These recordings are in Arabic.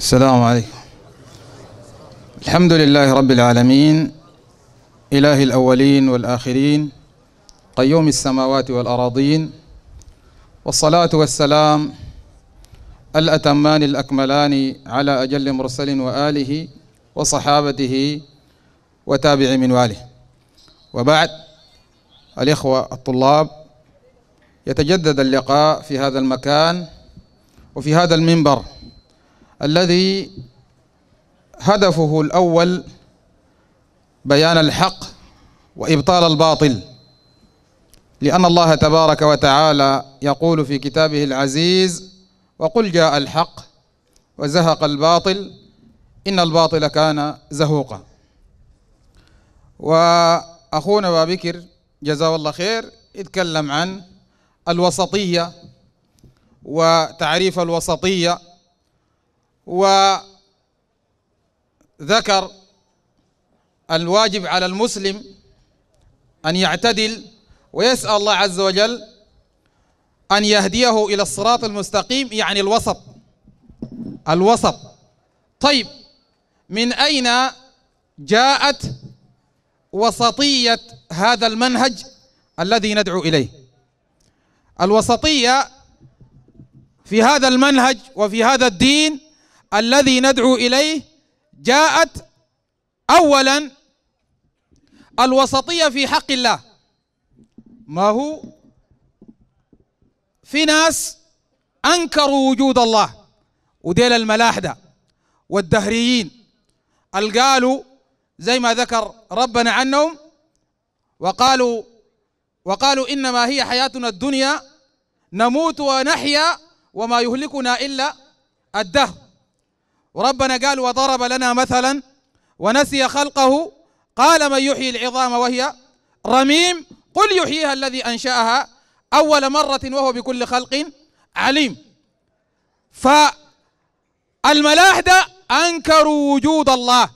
السلام عليكم الحمد لله رب العالمين إله الأولين والآخرين قيوم السماوات والأراضين والصلاة والسلام الأتمان الأكملان على أجل مرسل وآله وصحابته وتابع من واله وبعد الإخوة الطلاب يتجدد اللقاء في هذا المكان وفي هذا المنبر الذي هدفه الأول بيان الحق وإبطال الباطل لأن الله تبارك وتعالى يقول في كتابه العزيز وقل جاء الحق وزهق الباطل إن الباطل كان زهوقا وأخونا أبا بكر جزاه الله خير يتكلم عن الوسطية وتعريف الوسطية وذكر الواجب على المسلم أن يعتدل ويسأل الله عز وجل أن يهديه إلى الصراط المستقيم يعني الوسط الوسط طيب من أين جاءت وسطية هذا المنهج الذي ندعو إليه الوسطية في هذا المنهج وفي هذا الدين الذي ندعو إليه جاءت أولا الوسطية في حق الله ما هو في ناس أنكروا وجود الله وديل الملاحدة والدهريين قالوا زي ما ذكر ربنا عنهم وقالوا وقالوا إنما هي حياتنا الدنيا نموت ونحيا وما يهلكنا إلا الدهر وربنا قال وضرب لنا مثلا ونسي خلقه قال من يحيي العظام وهي رميم قل يحييها الذي أنشأها أول مرة وهو بكل خلق عليم فالملاحدة أنكروا وجود الله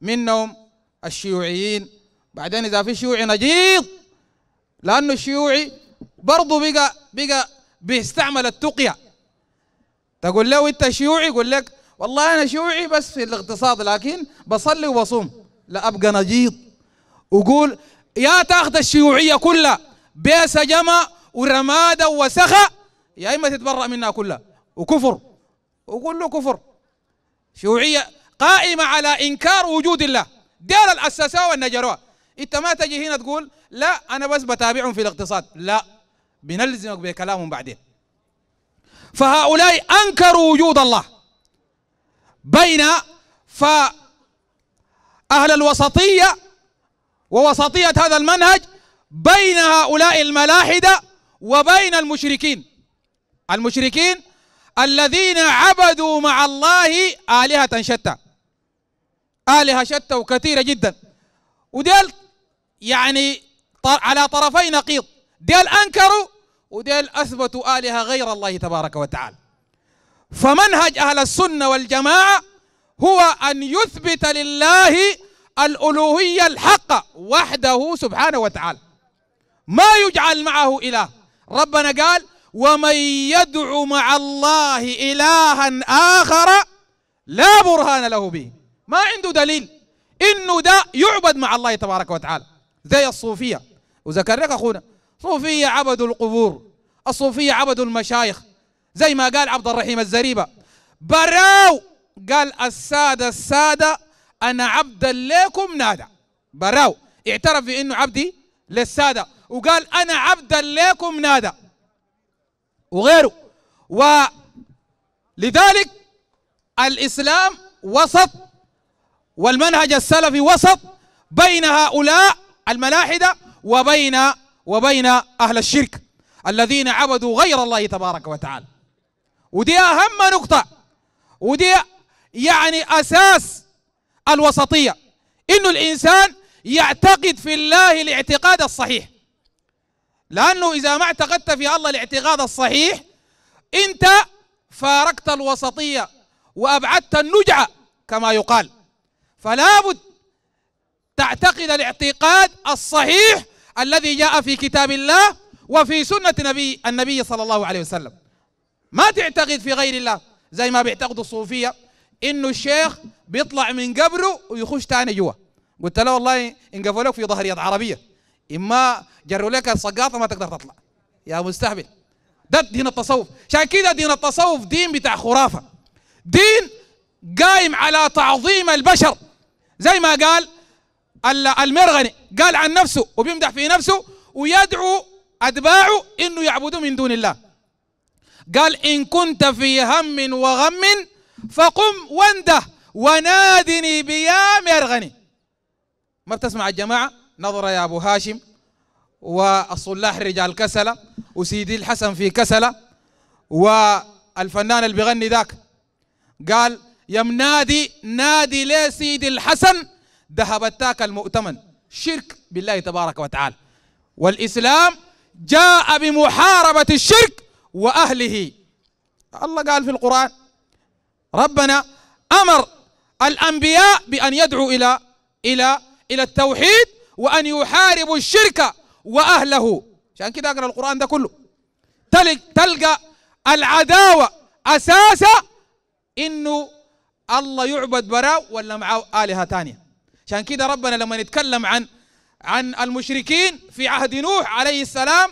منهم الشيوعيين بعدين إذا في شيوعي نجيض لأنه الشيوعي برضه بقى بقى بيستعمل التقية تقول له أنت شيوعي يقول لك والله أنا شيوعي بس في الاقتصاد لكن بصلي وبصوم لا أبقى نجيط وقول يا تاخذ الشيوعية كلها بيس جمع ورمادة وسخاء يا إما تتبرأ منها كلها وكفر وقول له كفر شيوعية قائمة على إنكار وجود الله دير الأساسة والنجروة أنت ما تجي هنا تقول لا أنا بس بتابعهم في الاقتصاد لا بنلزمك بكلامهم بعدين فهؤلاء أنكروا وجود الله بين فأهل الوسطية ووسطية هذا المنهج بين هؤلاء الملاحدة وبين المشركين المشركين الذين عبدوا مع الله آلهة شتى آلهة شتى وكثيرة جدا وديل يعني على طرفي نقيض ديل أنكروا وديل أثبتوا آلهة غير الله تبارك وتعالى فمنهج أهل السنة والجماعة هو أن يثبت لله الألوهية الحق وحده سبحانه وتعالى ما يجعل معه إله ربنا قال ومن يدع مع الله إلها آخر لا برهان له به ما عنده دليل إنه ده يعبد مع الله تبارك وتعالى زي الصوفية وذكر لك أخونا صوفية عبدوا القبور الصوفية عبدوا المشايخ زي ما قال عبد الرحيم الزريبة براو قال السادة السادة أنا عبدا لكم نادى براو اعترف بأنه عبدي للسادة وقال أنا عبدا لكم نادى وغيره ولذلك الإسلام وسط والمنهج السلفي وسط بين هؤلاء الملاحدة وبين وبين أهل الشرك الذين عبدوا غير الله تبارك وتعالى ودي أهم نقطة ودي يعني أساس الوسطية إنه الإنسان يعتقد في الله الاعتقاد الصحيح لأنه إذا ما اعتقدت في الله الاعتقاد الصحيح أنت فارقت الوسطية وأبعدت النجعة كما يقال فلا بد تعتقد الاعتقاد الصحيح الذي جاء في كتاب الله وفي سنة نبي النبي صلى الله عليه وسلم ما تعتقد في غير الله زي ما بيعتقدوا الصوفيه انه الشيخ بيطلع من قبره ويخش تاني جوا قلت له والله انقفوا لك في ظهر يد عربيه اما جروا لك السقاطه ما تقدر تطلع يا مستهبل ده دين التصوف عشان كده دين التصوف دين بتاع خرافه دين قايم على تعظيم البشر زي ما قال المرغني قال عن نفسه وبيمدح في نفسه ويدعو اتباعه انه يعبدوا من دون الله قال إن كنت في هم وغم فقم وانده ونادني بيا مرغني ما بتسمع الجماعة نظرة يا أبو هاشم والصلاح رجال كسلة وسيدي الحسن في كسلة والفنان اللي بيغني ذاك قال يم نادي نادي ليه سيدي الحسن ذهبتاك المؤتمن شرك بالله تبارك وتعالى والإسلام جاء بمحاربة الشرك وأهله الله قال في القرآن ربنا أمر الأنبياء بأن يدعوا إلى إلى إلى التوحيد وأن يحاربوا الشرك وأهله عشان كده أقرأ القرآن ده كله تلقى العداوة أساسا إنه الله يعبد برا ولا معه آلهة ثانية عشان كده ربنا لما نتكلم عن عن المشركين في عهد نوح عليه السلام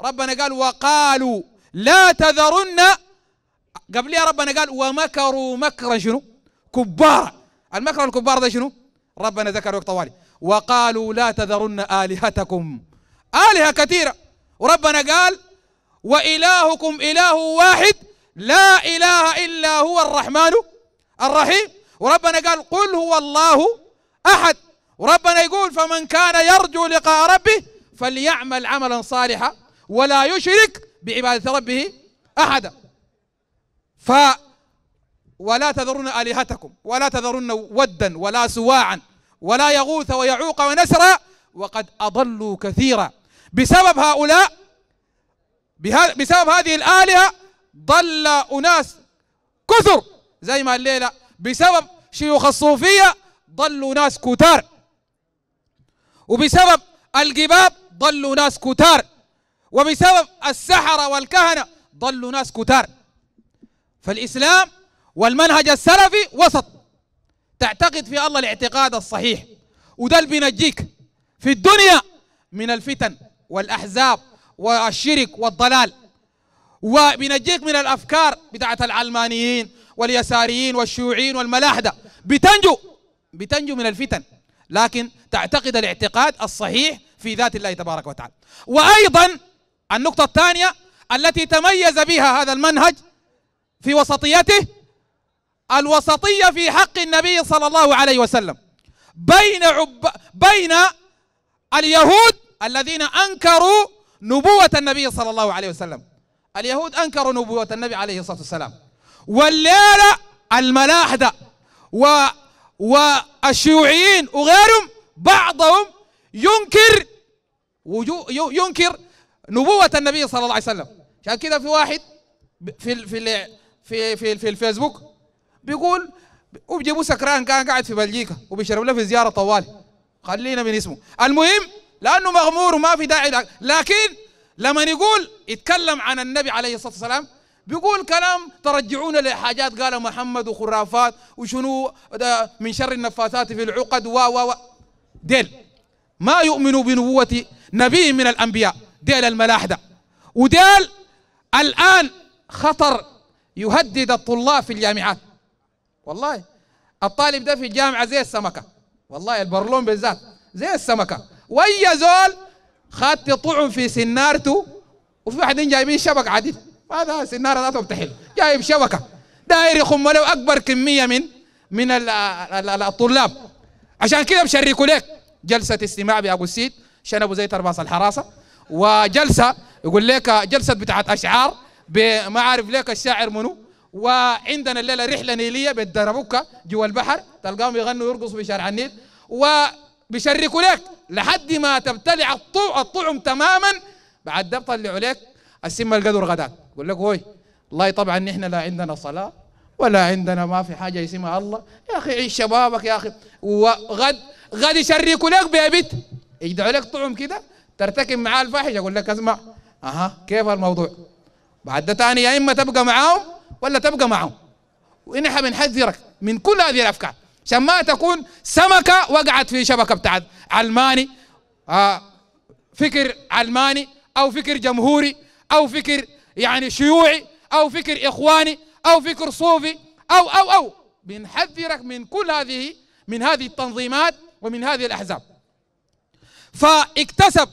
ربنا قال وقالوا لا تذرن يا ربنا قال ومكروا مكر شنو كبار المكر الكبار ده شنو ربنا ذكر وقت طوالي وقالوا لا تذرن آلهتكم آلهة كثيرة وربنا قال وإلهكم إله واحد لا إله إلا هو الرحمن الرحيم وربنا قال قل هو الله أحد وربنا يقول فمن كان يرجو لقاء ربه فليعمل عملا صالحا ولا يشرك بعبادة ربه أحدا ف ولا تذرن آلهتكم ولا تذرن ودا ولا سواعا ولا يغوث ويعوق ونسرا وقد أضلوا كثيرا بسبب هؤلاء بسبب هذه الآلهة ضل أناس كثر زي ما الليلة بسبب شيوخ الصوفية ضلوا ناس كتار وبسبب القباب ضلوا ناس كتار وبسبب السحرة والكهنة ضلوا ناس كتار فالإسلام والمنهج السلفي وسط تعتقد في الله الاعتقاد الصحيح وده اللي بينجيك في الدنيا من الفتن والأحزاب والشرك والضلال وبينجيك من الأفكار بتاعت العلمانيين واليساريين والشيوعيين والملاحدة بتنجو بتنجو من الفتن لكن تعتقد الاعتقاد الصحيح في ذات الله تبارك وتعالى وأيضا النقطة الثانية التي تميز بها هذا المنهج في وسطيته الوسطية في حق النبي صلى الله عليه وسلم بين عب بين اليهود الذين أنكروا نبوة النبي صلى الله عليه وسلم اليهود أنكروا نبوة النبي عليه الصلاة والسلام والليلة الملاحدة و والشيوعيين وغيرهم بعضهم ينكر وجو ينكر نبوة النبي صلى الله عليه وسلم عشان كده في واحد في في في في, في الفيسبوك بيقول وبيجيبوا سكران كان قاعد في بلجيكا وبيشرب له في زياره طوالي خلينا من اسمه المهم لانه مغمور وما في داعي لكن لما يقول يتكلم عن النبي عليه الصلاه والسلام بيقول كلام ترجعون لحاجات قال محمد وخرافات وشنو من شر النفاثات في العقد و و و ديل ما يؤمنوا بنبوه نبي من الانبياء ديل الملاحده وديل الان خطر يهدد الطلاب في الجامعات والله الطالب ده في الجامعه زي السمكه والله البرلون بالذات زي السمكه ويا زول خدت طعم في سنارته وفي واحدين جايبين شبكه عديد هذا سناره ذاته بتحل جايب شبكه داير يخم له اكبر كميه من من الطلاب عشان كده بشركوا لك جلسه استماع بابو السيد شن ابو زيد ترباص الحراسه وجلسه يقول لك جلسه بتاعت اشعار ما عارف ليك الشاعر منو وعندنا الليله رحله نيليه بالدربكه جوا البحر تلقاهم يغنوا يرقصوا في شارع النيل وبيشركوا لك لحد ما تبتلع الطعم تماما بعد ده بطلعوا لك السم القدر غداك يقول لك هوي والله طبعا نحن لا عندنا صلاه ولا عندنا ما في حاجه اسمها الله يا اخي عيش شبابك يا اخي وغد غد يشركوا لك بيبت يجدعوا لك طعم كده ترتكب معاه الفاحشه يقول لك اسمع اها كيف الموضوع بعد ده تاني يا اما تبقى معاهم ولا تبقى معاهم ونحن بنحذرك من كل هذه الافكار عشان ما تكون سمكه وقعت في شبكه بتاعت علماني آه فكر علماني او فكر جمهوري او فكر يعني شيوعي او فكر اخواني او فكر صوفي او او او بنحذرك من كل هذه من هذه التنظيمات ومن هذه الاحزاب فاكتسب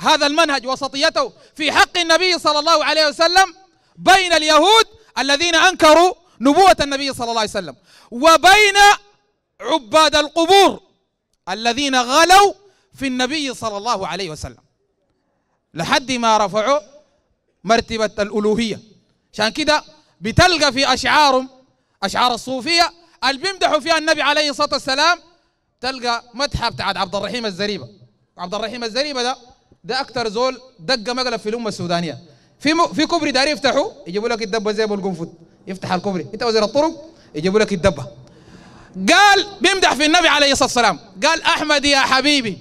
هذا المنهج وسطيته في حق النبي صلى الله عليه وسلم بين اليهود الذين أنكروا نبوة النبي صلى الله عليه وسلم وبين عباد القبور الذين غلوا في النبي صلى الله عليه وسلم لحد ما رفعوا مرتبة الألوهية عشان كده بتلقى في أشعارهم أشعار الصوفية اللي بيمدحوا فيها النبي عليه الصلاة والسلام تلقى متحف بتاع عبد الرحيم الزريبة عبد الرحيم الزريبة ده ده اكتر زول دق مقلب في الامه السودانيه في م... في كوبري داري يفتحوا يجيبوا لك الدبه زي ابو القنفذ يفتح الكوبري انت وزير الطرق يجيبوا لك الدبه قال بيمدح في النبي عليه الصلاه والسلام قال احمد يا حبيبي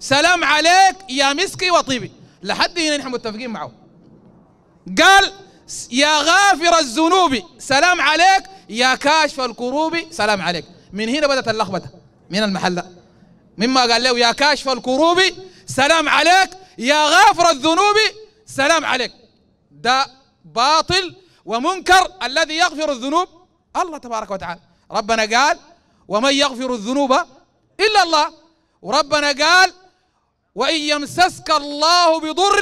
سلام عليك يا مسكي وطيبي لحد هنا نحن متفقين معه قال يا غافر الذنوب سلام عليك يا كاشف الكروب سلام عليك من هنا بدات اللخبطه من المحله مما قال له يا كاشف الكروب سلام عليك يا غافر الذنوب سلام عليك ده باطل ومنكر الذي يغفر الذنوب الله تبارك وتعالى ربنا قال ومن يغفر الذنوب إلا الله وربنا قال وإن يمسسك الله بضر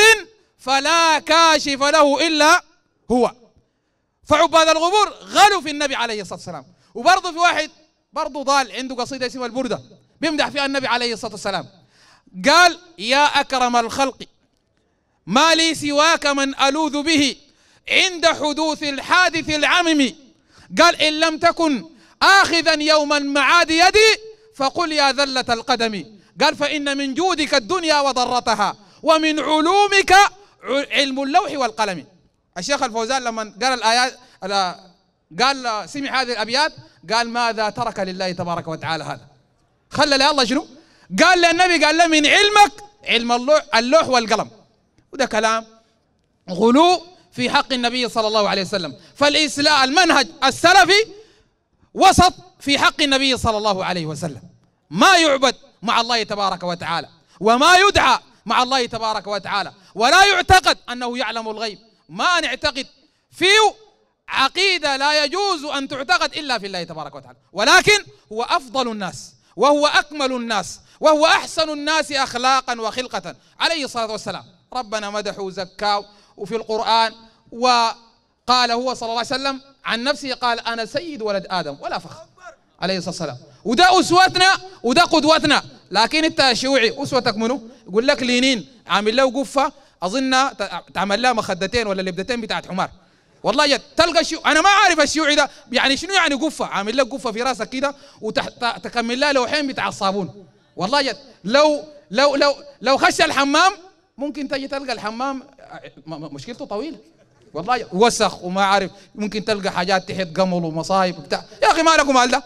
فلا كاشف له إلا هو فعباد الغبور غلوا في النبي عليه الصلاة والسلام وبرضه في واحد برضه ضال عنده قصيدة اسمها البردة بيمدح فيها النبي عليه الصلاة والسلام قال يا أكرم الخلق ما لي سواك من ألوذ به عند حدوث الحادث العمم قال إن لم تكن آخذا يوما معاد يدي فقل يا ذلة القدم قال فإن من جودك الدنيا وضرتها ومن علومك علم اللوح والقلم الشيخ الفوزان لما قال الآيات قال سمع هذه الأبيات قال ماذا ترك لله تبارك وتعالى هذا خلى لله شنو قال للنبي قال له من علمك علم اللوح, اللوح والقلم وده كلام غلو في حق النبي صلى الله عليه وسلم فالإسلام المنهج السلفي وسط في حق النبي صلى الله عليه وسلم ما يعبد مع الله تبارك وتعالى وما يدعى مع الله تبارك وتعالى ولا يعتقد أنه يعلم الغيب ما نعتقد فيه عقيدة لا يجوز أن تعتقد إلا في الله تبارك وتعالى ولكن هو أفضل الناس وهو أكمل الناس وهو أحسن الناس أخلاقا وخلقة عليه الصلاة والسلام ربنا مدحه وزكاه وفي القرآن وقال هو صلى الله عليه وسلم عن نفسه قال أنا سيد ولد آدم ولا فخر عليه الصلاة والسلام وده أسوتنا وده قدوتنا لكن أنت شيوعي أسوتك منو يقول لك لينين عامل له قفة أظن تعمل له مخدتين ولا لبدتين بتاعت حمار والله جد تلقى الشيوعي انا ما عارف الشيوعي ده يعني شنو يعني قفه عامل لك قفه في راسك كده وتكمل لها لوحين بتاع الصابون والله جد لو لو لو لو خش الحمام ممكن تجي تلقى الحمام مشكلته طويله والله وسخ وما عارف ممكن تلقى حاجات تحت قمل ومصايب وبتاع يا اخي مالك ومال ده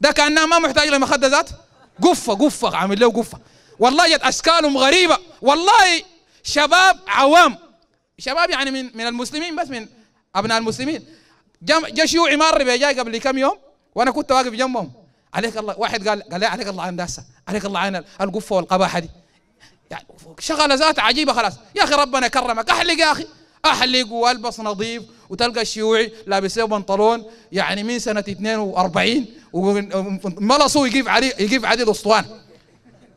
ده كانها ما محتاج لمخده ذات قفه قفه عامل له قفه والله جد اشكالهم غريبه والله شباب عوام شباب يعني من من المسلمين بس من ابناء المسلمين جا شيوعي مر جاي قبل كم يوم وانا كنت واقف جنبهم عليك الله واحد قال قال عليك الله عن داسه عليك الله عن القفه والقباحه دي يعني شغله ذات عجيبه خلاص يا اخي ربنا كرمك احلق يا اخي احلق والبس نظيف وتلقى الشيوعي لابس له بنطلون يعني من سنه 42 وملصه يقيف عليه يقيف عليه الاسطوان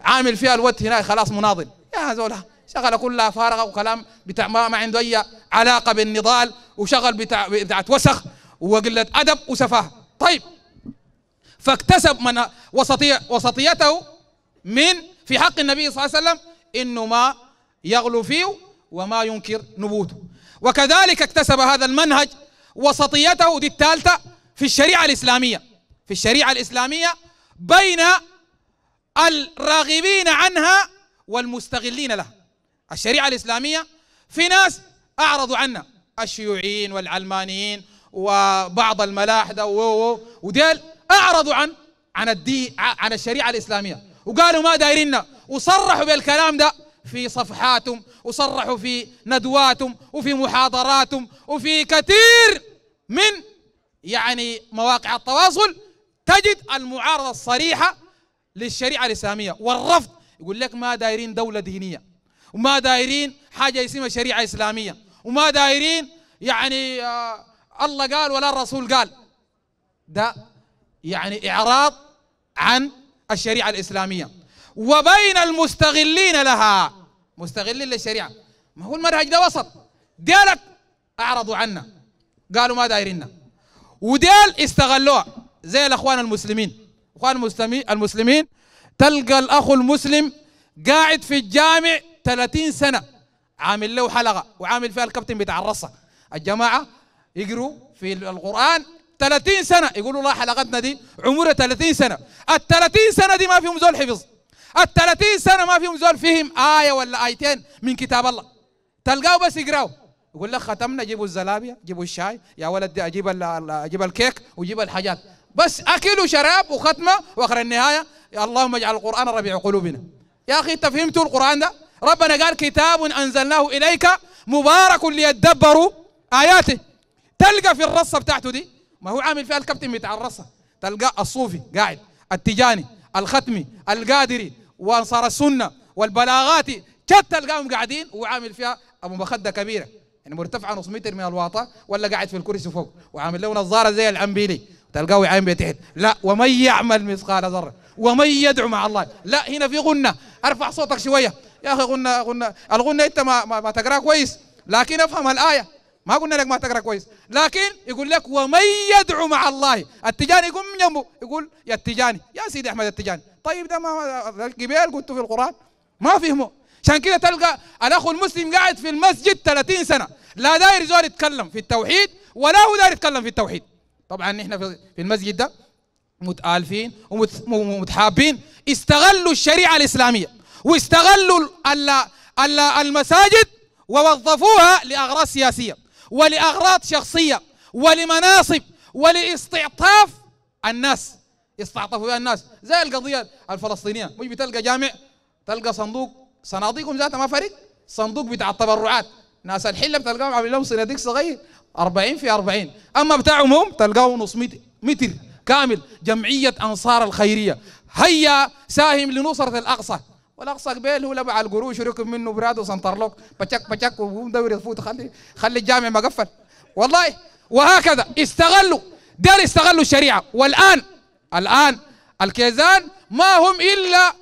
عامل فيها الوت هنا خلاص مناضل يا زولها شغله كلها فارغه وكلام بتاع ما, ما عنده اي علاقه بالنضال وشغل بتاع بتاعت وسخ وقله ادب وسفاهه طيب فاكتسب من وسطي وسطيته من في حق النبي صلى الله عليه وسلم انه ما يغلو فيه وما ينكر نبوته وكذلك اكتسب هذا المنهج وسطيته دي الثالثه في الشريعه الاسلاميه في الشريعه الاسلاميه بين الراغبين عنها والمستغلين لها الشريعه الاسلاميه في ناس اعرضوا عنها الشيوعيين والعلمانيين وبعض الملاحده وديل اعرضوا عن عن الدين عن الشريعه الاسلاميه وقالوا ما دايرنا وصرحوا بالكلام ده في صفحاتهم وصرحوا في ندواتهم وفي محاضراتهم وفي كثير من يعني مواقع التواصل تجد المعارضه الصريحه للشريعه الاسلاميه والرفض يقول لك ما دايرين دوله دينيه وما دايرين حاجه اسمها شريعه اسلاميه وما دايرين يعني آه الله قال ولا الرسول قال ده يعني إعراض عن الشريعة الإسلامية وبين المستغلين لها مستغلين للشريعة ما هو المنهج ده وسط ديالك أعرضوا عنا قالوا ما دايريننا وديل استغلوها زي الأخوان المسلمين أخوان المسلمين تلقى الأخ المسلم قاعد في الجامع 30 سنة عامل له حلقة وعامل فيها الكابتن بتاع الرصة الجماعة يقروا في القرآن 30 سنه يقولوا الله حلقتنا دي عمرها 30 سنه ال 30 سنه دي ما فيهم زول حفظ ال 30 سنه ما فيهم زول فيهم ايه ولا ايتين من كتاب الله تلقاه بس يقراوا يقول لك ختمنا جيبوا الزلابيه جيبوا الشاي يا ولد اجيب اجيب الكيك وجيب الحاجات بس اكل وشراب وختمه واخر النهايه يا اللهم اجعل القران ربيع قلوبنا يا اخي انت فهمتوا القران ده ربنا قال كتاب انزلناه اليك مبارك ليدبروا اياته تلقى في الرصه بتاعته دي ما هو عامل فيها الكابتن بتاع الرصه تلقى الصوفي قاعد التجاني الختمي القادري وانصار السنه والبلاغاتي شت تلقاهم قاعدين وعامل فيها ابو مخده كبيره يعني مرتفعه نص متر من الواطه ولا قاعد في الكرسي فوق وعامل له نظاره زي العنبيلي تلقاه عين بتحت لا ومن يعمل مثقال ذره ومن يدعو مع الله لا هنا في غنه ارفع صوتك شويه يا اخي غنه غنه الغنه انت ما, ما, ما تقراها كويس لكن افهم الايه ما قلنا لك ما تقرا كويس لكن يقول لك ومن يدعو مع الله التجاني يقوم من جنبه يقول يا التجاني يا سيدي احمد التجاني طيب ده ما القبيل قلت في القران ما فهمه عشان كده تلقى الاخ المسلم قاعد في المسجد 30 سنه لا داير زول يتكلم في التوحيد ولا هو داير يتكلم في التوحيد طبعا نحن في المسجد ده متآلفين ومتحابين استغلوا الشريعه الاسلاميه واستغلوا المساجد ووظفوها لاغراض سياسيه ولأغراض شخصية ولمناصب ولاستعطاف الناس استعطفوا بها الناس زي القضية الفلسطينية مش بتلقى جامع تلقى صندوق صناديقهم ذاتها ما فرق صندوق بتاع التبرعات ناس الحله بتلقاهم عاملين لهم صناديق صغير 40 في 40 اما بتاعهم هم تلقاهم نص متر متر كامل جمعيه انصار الخيريه هيا ساهم لنصره الاقصى والاقصى قبيل هو لبع القروش وركب منه براد وسنطر لك بشك وقوم دوري يفوت خلي خلي الجامع مقفل والله وهكذا استغلوا دار استغلوا الشريعه والان الان الكيزان ما هم الا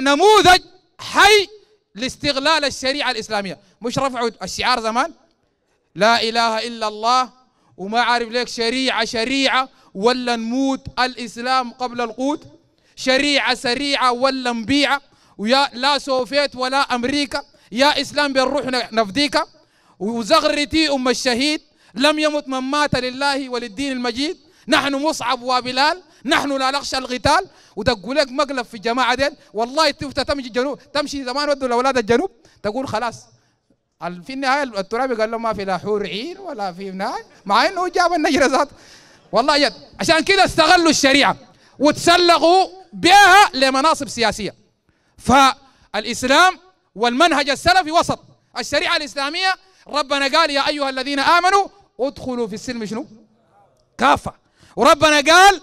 نموذج حي لاستغلال الشريعه الاسلاميه مش رفعوا الشعار زمان لا اله الا الله وما عارف ليك شريعه شريعه ولا نموت الاسلام قبل القوت شريعه سريعه ولا نبيعه ويا لا سوفيت ولا امريكا يا اسلام بنروح نفديك وزغرتي ام الشهيد لم يمت من مات لله وللدين المجيد نحن مصعب وبلال نحن لا نخشى القتال ودقوا لك مقلب في الجماعه ديل والله تفتى تمشي الجنوب تمشي زمان ودوا لاولاد الجنوب تقول خلاص في النهايه الترابي قال له ما في لا حور عين ولا في نار مع انه جاب النجر ذات والله جد عشان كده استغلوا الشريعه وتسلقوا بها لمناصب سياسيه فالإسلام والمنهج السلفي وسط الشريعة الإسلامية ربنا قال يا أيها الذين آمنوا ادخلوا في السلم شنو كافة وربنا قال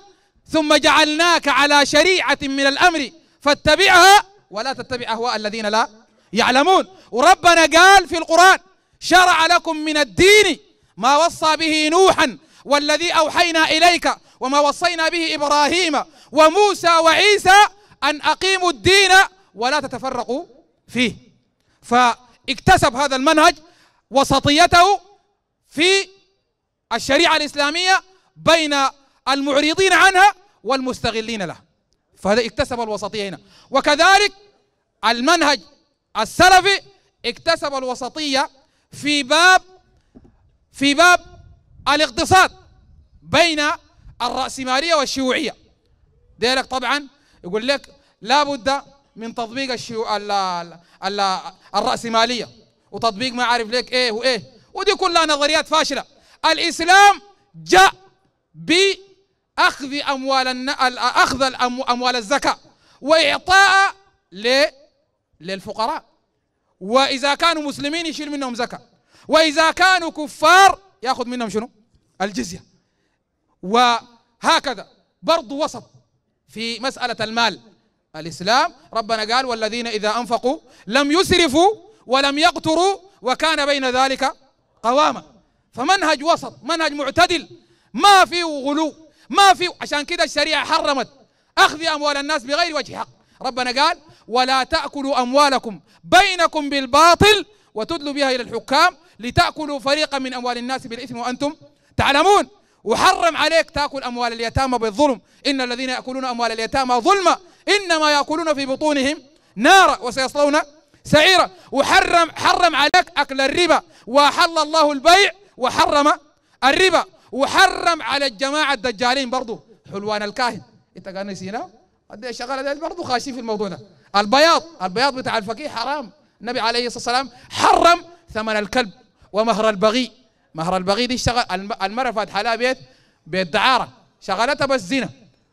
ثم جعلناك على شريعة من الأمر فاتبعها ولا تتبع أهواء الذين لا يعلمون وربنا قال في القرآن شرع لكم من الدين ما وصى به نوحا والذي أوحينا إليك وما وصينا به إبراهيم وموسى وعيسى أن أقيموا الدين ولا تتفرقوا فيه فاكتسب هذا المنهج وسطيته في الشريعة الإسلامية بين المعرضين عنها والمستغلين لها فهذا اكتسب الوسطية هنا وكذلك المنهج السلفي اكتسب الوسطية في باب في باب الاقتصاد بين الرأسمالية والشيوعية ذلك طبعا يقول لك لابد من تطبيق الشيو ال ال ال الرأسمالية وتطبيق ما عارف ليك ايه وايه ودي كلها نظريات فاشلة الإسلام جاء بأخذ أموال أخذ أموال الزكاة وإعطاء للفقراء وإذا كانوا مسلمين يشيل منهم زكاة وإذا كانوا كفار ياخذ منهم شنو؟ الجزية وهكذا برضو وسط في مسألة المال الإسلام ربنا قال والذين إذا أنفقوا لم يسرفوا ولم يقتروا وكان بين ذلك قواما فمنهج وسط منهج معتدل ما فيه غلو ما فيه عشان كده الشريعة حرمت أخذ أموال الناس بغير وجه حق ربنا قال ولا تأكلوا أموالكم بينكم بالباطل وتدلوا بها إلى الحكام لتأكلوا فريقا من أموال الناس بالإثم وأنتم تعلمون وحرم عليك تأكل أموال اليتامى بالظلم إن الذين يأكلون أموال اليتامى ظلما إنما يأكلون في بطونهم نارا وسيصلون سعيرا وحرم حرم عليك أكل الربا واحل الله البيع وحرم الربا وحرم على الجماعة الدجالين برضو حلوان الكاهن انت قال نسينا قد ايش دي برضه خاشين في الموضوع ده البياض البياض بتاع الفقيه حرام النبي عليه الصلاه والسلام حرم ثمن الكلب ومهر البغي مهر البغي دي شغل المرأة فاتحة لها بيت بيت دعارة شغلتها بس زينه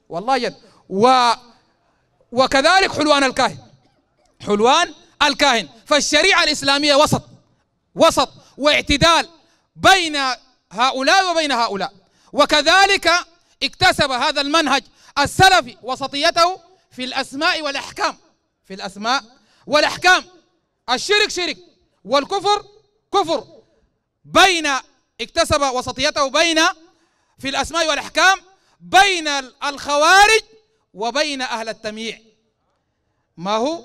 والله جد و وكذلك حلوان الكاهن حلوان الكاهن فالشريعة الإسلامية وسط وسط واعتدال بين هؤلاء وبين هؤلاء وكذلك اكتسب هذا المنهج السلفي وسطيته في الأسماء والأحكام في الأسماء والأحكام الشرك شرك والكفر كفر بين اكتسب وسطيته بين في الأسماء والأحكام بين الخوارج وبين أهل التمييع ما هو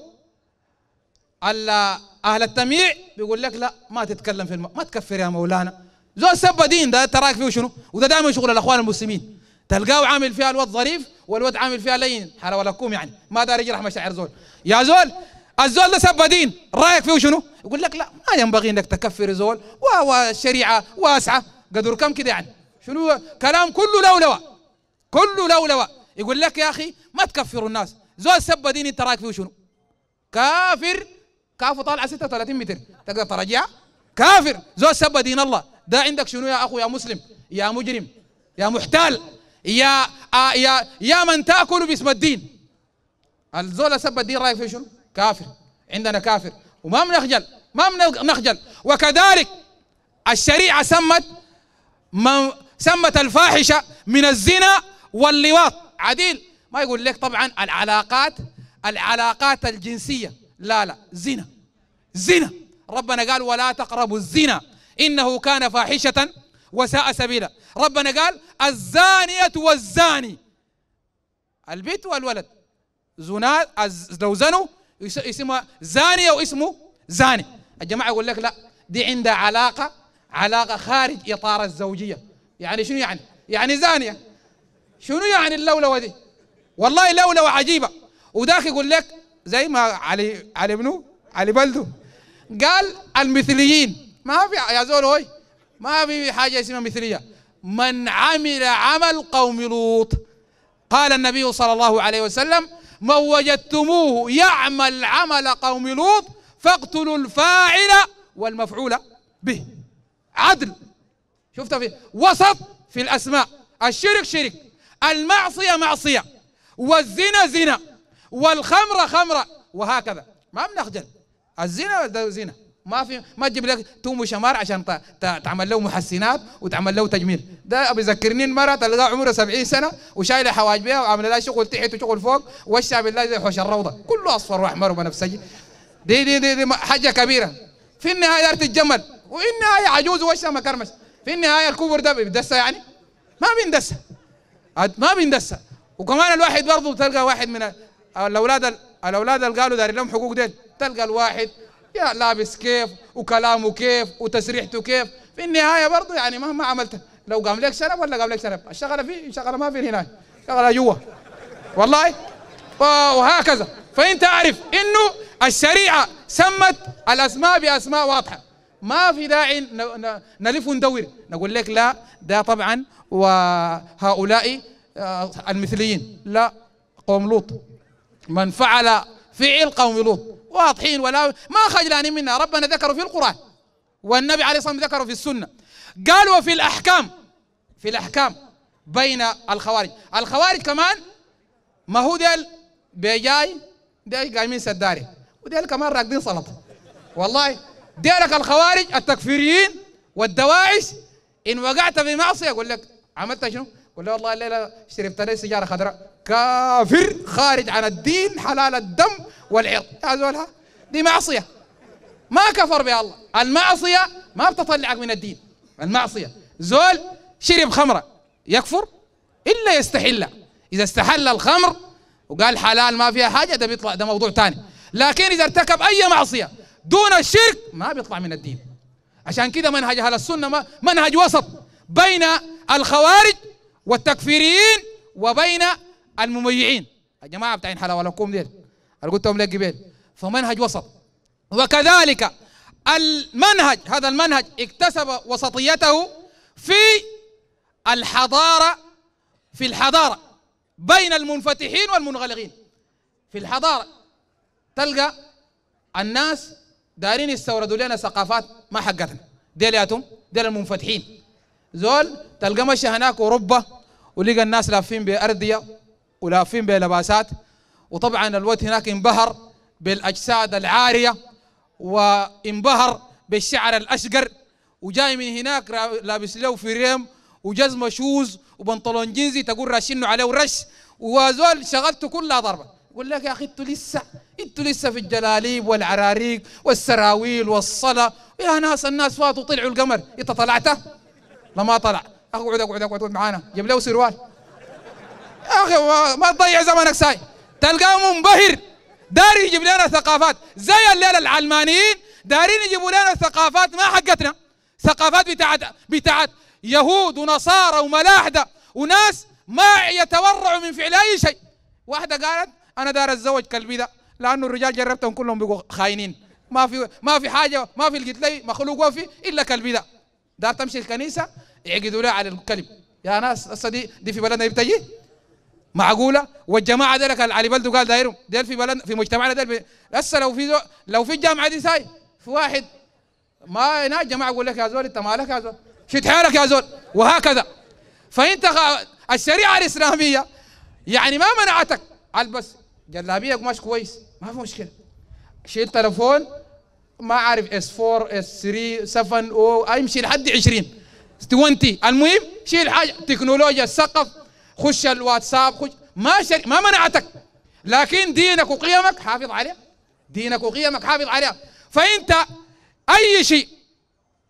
ألا أهل التمييع بيقول لك لا ما تتكلم في الم... ما تكفر يا مولانا زول سب دين ده تراك فيه شنو وده دائما شغل الأخوان المسلمين تلقاه عامل فيها الوضع ظريف والواد عامل فيها لين ولا كوم يعني ما دار يجرح مشاعر زول يا زول الزول ده سب دين رايك فيه شنو يقول لك لا ما ينبغي انك تكفر زول والشريعه واسعه قدر كم كده يعني شنو كلام كله لولوه كله لولوه يقول لك يا اخي ما تكفروا الناس زول سب دين انت رايك فيه شنو كافر كافر طالع 36 متر تقدر ترجع كافر زول سب دين الله ده عندك شنو يا اخو يا مسلم يا مجرم يا محتال يا آه يا يا من تاكل باسم الدين الزول سب الدين رايك فيه شنو كافر عندنا كافر وما بنخجل ما بنخجل وكذلك الشريعه سمت من سمت الفاحشه من الزنا واللواط عديل ما يقول لك طبعا العلاقات العلاقات الجنسيه لا لا زنا زنا ربنا قال ولا تقربوا الزنا انه كان فاحشه وساء سبيلا ربنا قال الزانيه والزاني البيت والولد زنا لو زنوا اسمها زانيه واسمه زاني الجماعه يقول لك لا دي عندها علاقه علاقه خارج اطار الزوجيه يعني شنو يعني؟ يعني زانيه شنو يعني اللولوه دي؟ والله لولوه عجيبه وداخل يقول لك زي ما علي علي بنو علي بلده قال المثليين ما في يا زول هوي ما في حاجه اسمها مثليه من عمل عمل قوم لوط قال النبي صلى الله عليه وسلم من وجدتموه يعمل عمل قوم لوط فاقتلوا الفاعل والمفعول به عدل شفت في وسط في الاسماء الشرك شرك المعصية معصية والزنا زنا والخمرة خمرة وهكذا ما بنخجل الزنا زنا ما في ما تجيب لك توم وشمار عشان تعمل له محسنات وتعمل له تجميل ده بيذكرني المرة تلقى عمرها 70 سنة وشايلة حواجبها وعاملة لها شغل تحت وشغل فوق وشها بالله زي حوش الروضة كله أصفر وأحمر وبنفسجي دي دي دي, دي حاجة كبيرة في النهاية تتجمل وفي النهاية عجوز وشها مكرمش في النهاية الكبر ده بيدسها يعني ما بيندسها ما بيندسها وكمان الواحد برضه تلقى واحد من الاولاد الاولاد اللي قالوا داري لهم حقوق ديل تلقى الواحد يا لابس كيف وكلامه كيف وتسريحته كيف في النهايه برضه يعني مهما عملت لو قام لك شرب ولا قام لك شرب الشغله في شغله ما في هناك شغله جوا والله وهكذا فانت اعرف انه الشريعه سمت الاسماء باسماء واضحه ما في داعي نلف وندور نقول لك لا ده طبعا وهؤلاء آه، المثليين لا قوم لوط من فعل فعل قوم لوط واضحين ولا ما خجلانين منا ربنا ذكره في القرآن والنبي عليه الصلاة والسلام ذكره في السنة قال وفي الأحكام في الأحكام بين الخوارج الخوارج كمان ما هو ديل بيجاي ديل قايمين سداري وديل كمان راقدين سلطة والله ديالك الخوارج التكفيريين والدواعش ان وقعت في معصيه اقول لك عملت شنو؟ قول له والله الليله شربت لي سيجاره خضراء كافر خارج عن الدين حلال الدم والعرض يا زولها دي معصيه ما كفر بها الله المعصيه ما بتطلعك من الدين المعصيه زول شرب خمره يكفر الا يستحلها اذا استحل الخمر وقال حلال ما فيها حاجه ده بيطلع ده موضوع ثاني لكن اذا ارتكب اي معصيه دون الشرك ما بيطلع من الدين عشان كده منهج اهل السنه منهج وسط بين الخوارج والتكفيريين وبين المميعين الجماعه بتاعين حلاوه لكم ديل اللي قلتهم لك قبل فمنهج وسط وكذلك المنهج هذا المنهج اكتسب وسطيته في الحضاره في الحضاره بين المنفتحين والمنغلقين في الحضاره تلقى الناس دارين يستوردوا لنا ثقافات ما حقتنا ديلياتهم ديل المنفتحين زول تلقى مشى هناك اوروبا ولقى الناس لافين بارديه ولافين بلباسات وطبعا الوقت هناك انبهر بالاجساد العاريه وانبهر بالشعر الاشقر وجاي من هناك لابس له فريم وجزمه شوز وبنطلون جينزي تقول راشنه عليه ورش وزول شغلته كلها ضربه يقول لك يا اخي انتوا لسه انتوا لسه في الجلاليب والعراريق والسراويل والصلاه يا ناس الناس فاتوا طلعوا القمر انت طلعته؟ لا ما طلع اقعد اقعد اقعد, أقعد معانا جيب له سروال يا اخي ما تضيع زمانك ساي تلقاه منبهر داري يجيب لنا ثقافات زي الليله العلمانيين دارين يجيبوا لنا ثقافات ما حقتنا ثقافات بتاعت بتاعت يهود ونصارى وملاحده وناس ما يتورعوا من فعل اي شيء واحده قالت انا دار اتزوج كلبي ده لانه الرجال جربتهم كلهم بيقوا خاينين ما في ما في حاجه ما في القتلي لي مخلوق وفي الا كلبي ده دار تمشي الكنيسه يعقدوا لها على الكلب يا ناس هسه دي دي في بلدنا بتجي معقوله والجماعه ديلك علي بلدو قال دايرهم ديل في بلد في مجتمعنا ديل هسه لو في لو في الجامعه دي ساي في واحد ما هناك جماعه يقول لك يا زول انت مالك يا زول شد حيلك يا زول وهكذا فانت الشريعه الاسلاميه يعني ما منعتك البس جلابيه قماش كويس ما في مشكله شيل تليفون ما اعرف اس 4 اس 3 7 او امشي لحد 20 20 المهم شيل حاجه تكنولوجيا السقف خش الواتساب خش ما شري ما منعتك لكن دينك وقيمك حافظ عليه دينك وقيمك حافظ عليها فانت اي شيء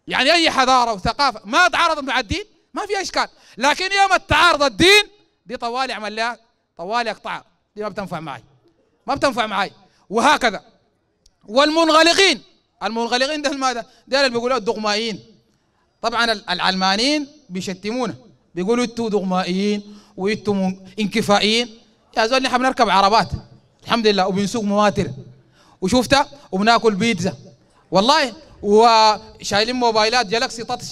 يعني اي حضاره وثقافه ما تعارضت مع الدين ما في اشكال لكن يوم تعارض الدين دي طوالي عمل لها طوالي اقطعها دي ما بتنفع معي ما بتنفع معي وهكذا والمنغلقين المنغلقين ده ماذا؟ ده اللي بيقولوا الدغمائيين طبعا العلمانيين بيشتمونا بيقولوا انتوا دغمائيين وانتوا انكفائيين يا زول نحن بنركب عربات الحمد لله وبنسوق مواتر وشفتها وبناكل بيتزا والله وشايلين موبايلات جالكسي تاتش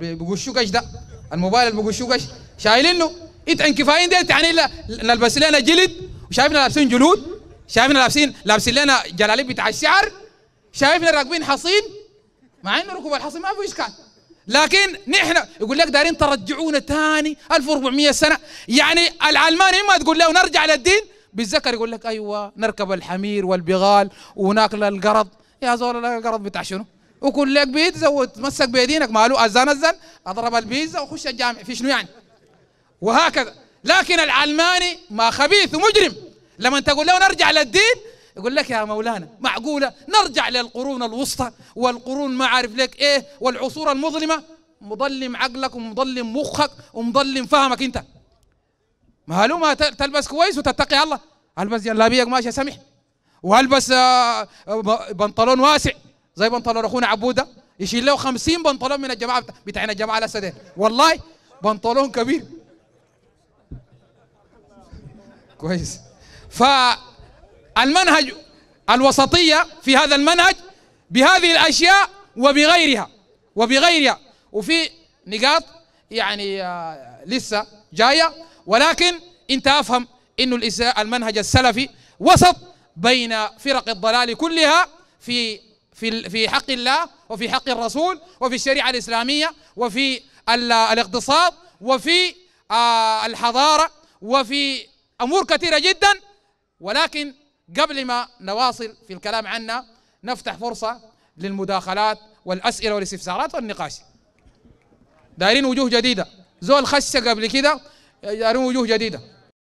بقشوكش ده الموبايل اللي بقشوكش شايلينه انت انكفائيين ده يعني نلبس لنا جلد وشايفنا لابسين جلود شايفنا لابسين لابسين لنا جلاليب بتاع الشعر شايفنا راكبين حصين مع انه ركوب الحصين ما في اشكال لكن نحن يقول لك دارين ترجعونا ثاني 1400 سنه يعني العلماني اما تقول له نرجع للدين بالذكر يقول لك ايوه نركب الحمير والبغال وناكل القرض يا زول القرض بتاع شنو؟ وكل لك بيتزا وتمسك بيدينك ماله اذن اذن اضرب البيتزا وخش الجامع في شنو يعني؟ وهكذا لكن العلماني ما خبيث ومجرم لما انت تقول له نرجع للدين يقول لك يا مولانا معقولة نرجع للقرون الوسطى والقرون ما عارف لك ايه والعصور المظلمة مظلم عقلك ومظلم مخك ومظلم فهمك انت معلومة تلبس كويس وتتقي الله البس قماش يا سمح والبس آه، آه، بنطلون واسع زي بنطلون اخونا عبوده يشيل له 50 بنطلون من الجماعه بتاعنا الجماعه الاسد والله بنطلون كبير كويس فالمنهج الوسطية في هذا المنهج بهذه الأشياء وبغيرها وبغيرها وفي نقاط يعني آه، لسه جاية ولكن أنت أفهم أن المنهج السلفي وسط بين فرق الضلال كلها في في في حق الله وفي حق الرسول وفي الشريعة الإسلامية وفي الاقتصاد وفي آه، الحضارة وفي أمور كثيرة جدا ولكن قبل ما نواصل في الكلام عنها نفتح فرصة للمداخلات والأسئلة والاستفسارات والنقاش دايرين وجوه جديدة زول خشة قبل كده دايرين وجوه جديدة